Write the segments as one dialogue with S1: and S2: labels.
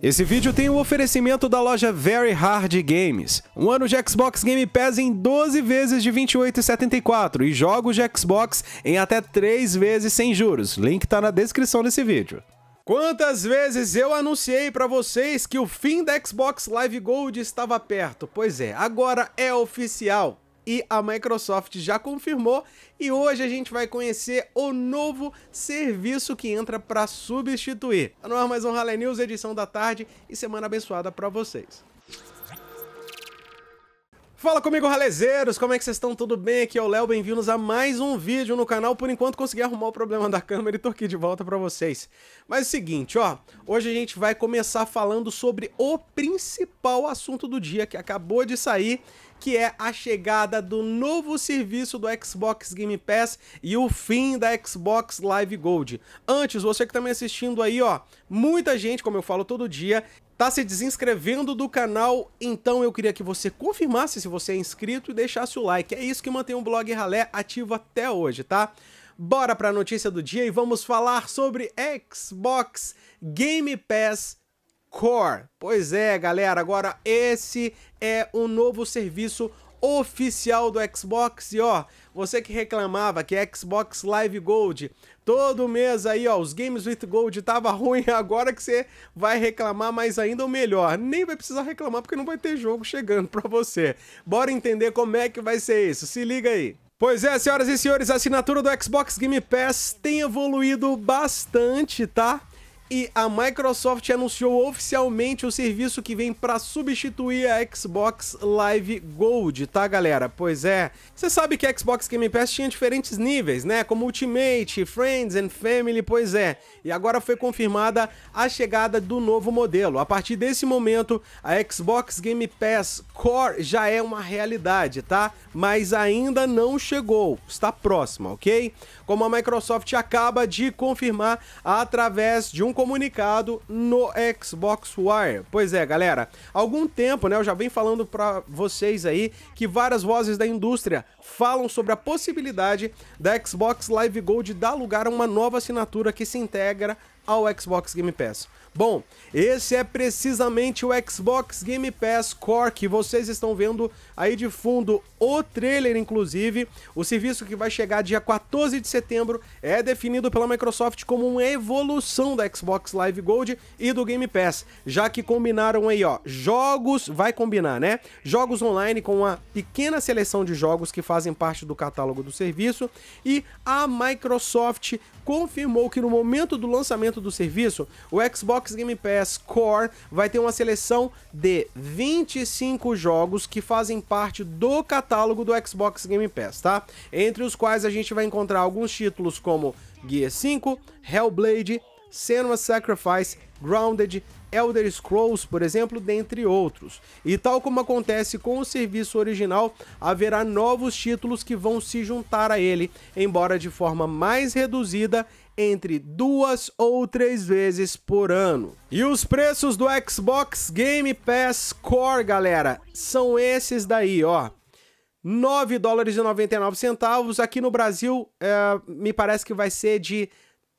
S1: Esse vídeo tem o um oferecimento da loja Very Hard Games. Um ano de Xbox Game Pass em 12 vezes de R$ 28,74 e jogos de Xbox em até 3 vezes sem juros. Link tá na descrição desse vídeo. Quantas vezes eu anunciei para vocês que o fim da Xbox Live Gold estava perto? Pois é, agora é oficial e a Microsoft já confirmou e hoje a gente vai conhecer o novo serviço que entra para substituir. Tá no ar mais um Rally News, edição da tarde e semana abençoada para vocês. Fala comigo, ralezeiros! Como é que vocês estão? Tudo bem? Aqui é o Léo, bem-vindos a mais um vídeo no canal. Por enquanto consegui arrumar o problema da câmera e tô aqui de volta pra vocês. Mas é o seguinte, ó, hoje a gente vai começar falando sobre o principal assunto do dia que acabou de sair, que é a chegada do novo serviço do Xbox Game Pass e o fim da Xbox Live Gold. Antes, você que tá me assistindo aí, ó, muita gente, como eu falo todo dia, Tá se desinscrevendo do canal, então eu queria que você confirmasse se você é inscrito e deixasse o like. É isso que mantém o blog Ralé ativo até hoje, tá? Bora para a notícia do dia e vamos falar sobre Xbox Game Pass Core. Pois é, galera, agora esse é o um novo serviço oficial do Xbox. E ó, você que reclamava que Xbox Live Gold, todo mês aí, ó, os Games with Gold tava ruim, agora que você vai reclamar mais ainda, ou melhor, nem vai precisar reclamar porque não vai ter jogo chegando pra você. Bora entender como é que vai ser isso, se liga aí. Pois é, senhoras e senhores, a assinatura do Xbox Game Pass tem evoluído bastante, tá? E a Microsoft anunciou oficialmente o serviço que vem para substituir a Xbox Live Gold, tá, galera? Pois é. Você sabe que a Xbox Game Pass tinha diferentes níveis, né? Como Ultimate, Friends and Family, pois é. E agora foi confirmada a chegada do novo modelo. A partir desse momento, a Xbox Game Pass Core já é uma realidade, tá? Mas ainda não chegou. Está próxima, ok? Como a Microsoft acaba de confirmar através de um comunicado no Xbox Wire. Pois é, galera, há algum tempo, né, eu já venho falando para vocês aí que várias vozes da indústria falam sobre a possibilidade da Xbox Live Gold dar lugar a uma nova assinatura que se integra ao Xbox Game Pass. Bom, esse é precisamente o Xbox Game Pass Core que vocês estão vendo aí de fundo o trailer, inclusive. O serviço que vai chegar dia 14 de setembro é definido pela Microsoft como uma evolução da Xbox Live Gold e do Game Pass, já que combinaram aí, ó, jogos, vai combinar, né? Jogos online com uma pequena seleção de jogos que fazem parte do catálogo do serviço, e a Microsoft confirmou que no momento do lançamento do serviço, o Xbox Game Pass Core vai ter uma seleção de 25 jogos que fazem parte do catálogo do Xbox Game Pass, tá? Entre os quais a gente vai encontrar alguns títulos como Gear 5, Hellblade, Senua Sacrifice, Grounded, Elder Scrolls, por exemplo, dentre outros. E tal como acontece com o serviço original, haverá novos títulos que vão se juntar a ele, embora de forma mais reduzida entre duas ou três vezes por ano. E os preços do Xbox Game Pass Core, galera, são esses daí, ó. 9 dólares e 99 centavos. Aqui no Brasil, é, me parece que vai ser de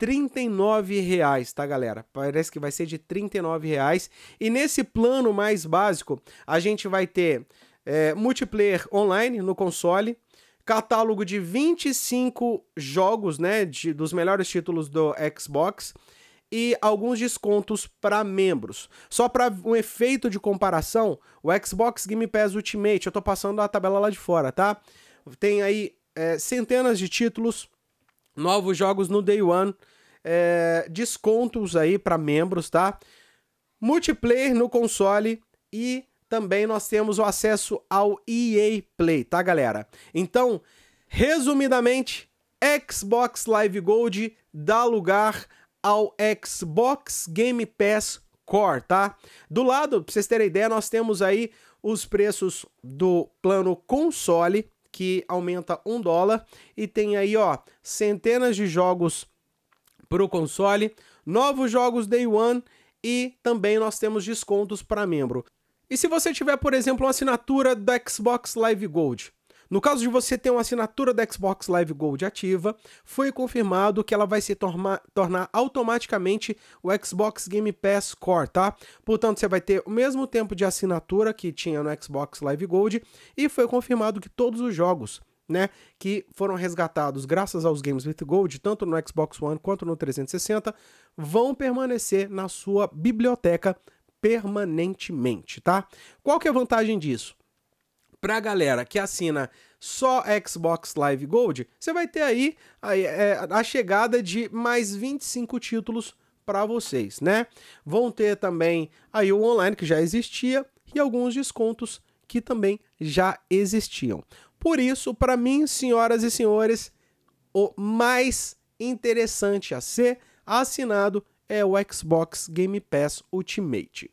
S1: 39 reais, tá galera? Parece que vai ser de 39 reais. E nesse plano mais básico, a gente vai ter é, multiplayer online no console, catálogo de 25 jogos, né, de, dos melhores títulos do Xbox e alguns descontos para membros. Só para um efeito de comparação, o Xbox Game Pass Ultimate, eu tô passando a tabela lá de fora, tá? Tem aí é, centenas de títulos, novos jogos no Day One é, descontos aí para membros, tá? Multiplayer no console e também nós temos o acesso ao EA Play, tá, galera? Então, resumidamente, Xbox Live Gold dá lugar ao Xbox Game Pass Core, tá? Do lado, pra vocês terem ideia, nós temos aí os preços do plano console, que aumenta um dólar, e tem aí, ó, centenas de jogos para o console, novos jogos Day One e também nós temos descontos para membro. E se você tiver, por exemplo, uma assinatura do Xbox Live Gold? No caso de você ter uma assinatura do Xbox Live Gold ativa, foi confirmado que ela vai se torma, tornar automaticamente o Xbox Game Pass Core, tá? Portanto, você vai ter o mesmo tempo de assinatura que tinha no Xbox Live Gold e foi confirmado que todos os jogos né, que foram resgatados graças aos Games with Gold, tanto no Xbox One quanto no 360, vão permanecer na sua biblioteca permanentemente, tá? Qual que é a vantagem disso? Pra galera que assina só Xbox Live Gold, você vai ter aí a, é, a chegada de mais 25 títulos para vocês, né? Vão ter também aí o online que já existia e alguns descontos que também já existiam. Por isso, para mim, senhoras e senhores, o mais interessante a ser assinado é o Xbox Game Pass Ultimate.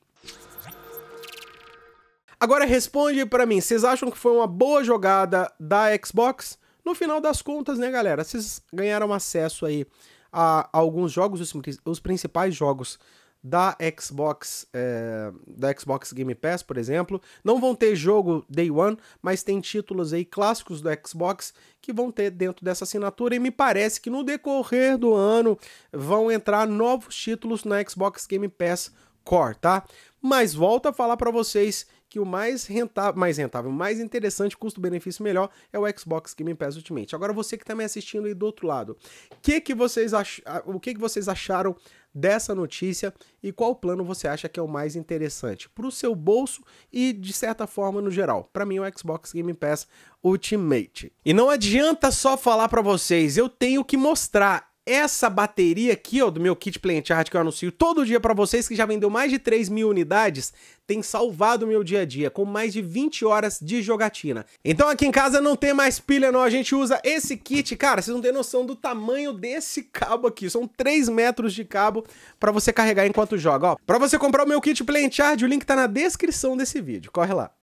S1: Agora responde para mim, vocês acham que foi uma boa jogada da Xbox? No final das contas, né, galera, vocês ganharam acesso aí a alguns jogos, os principais jogos da Xbox, é, da Xbox Game Pass, por exemplo. Não vão ter jogo Day One, mas tem títulos aí clássicos do Xbox que vão ter dentro dessa assinatura e me parece que no decorrer do ano vão entrar novos títulos na Xbox Game Pass Core, tá? Mas volta a falar para vocês que o mais rentável, mais rentável, mais interessante, custo-benefício melhor é o Xbox Game Pass Ultimate. Agora você que está me assistindo aí do outro lado, que que vocês ach... o que que vocês acharam dessa notícia e qual plano você acha que é o mais interessante para o seu bolso e, de certa forma, no geral. Para mim, o Xbox Game Pass Ultimate. E não adianta só falar para vocês, eu tenho que mostrar essa bateria aqui, ó, do meu kit Plant Chart que eu anuncio todo dia para vocês, que já vendeu mais de 3 mil unidades, tem salvado meu dia a dia, com mais de 20 horas de jogatina. Então aqui em casa não tem mais pilha não, a gente usa esse kit, cara, vocês não têm noção do tamanho desse cabo aqui, são 3 metros de cabo para você carregar enquanto joga, ó. Pra você comprar o meu kit Plant Chart, o link tá na descrição desse vídeo, corre lá.